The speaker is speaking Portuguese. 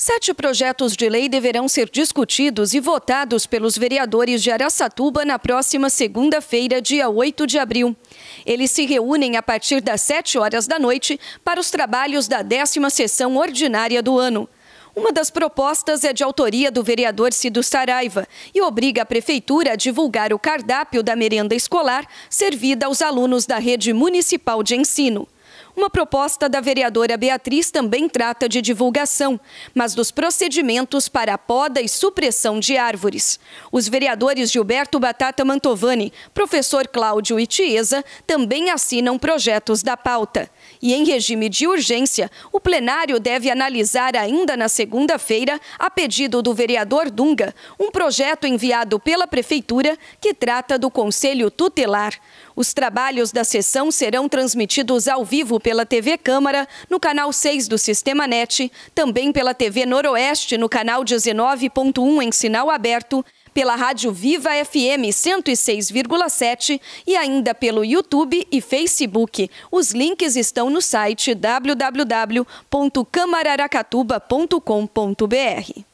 Sete projetos de lei deverão ser discutidos e votados pelos vereadores de Araçatuba na próxima segunda-feira, dia 8 de abril. Eles se reúnem a partir das 7 horas da noite para os trabalhos da décima sessão ordinária do ano. Uma das propostas é de autoria do vereador Cido Saraiva e obriga a prefeitura a divulgar o cardápio da merenda escolar servida aos alunos da rede municipal de ensino. Uma proposta da vereadora Beatriz também trata de divulgação, mas dos procedimentos para a poda e supressão de árvores. Os vereadores Gilberto Batata Mantovani, professor Cláudio Itieza, também assinam projetos da pauta. E em regime de urgência, o plenário deve analisar ainda na segunda-feira, a pedido do vereador Dunga, um projeto enviado pela Prefeitura que trata do Conselho Tutelar. Os trabalhos da sessão serão transmitidos ao vivo pela TV Câmara, no canal 6 do Sistema NET, também pela TV Noroeste, no canal 19.1 em sinal aberto, pela Rádio Viva FM 106,7 e ainda pelo YouTube e Facebook. Os links estão no site www.camararacatuba.com.br.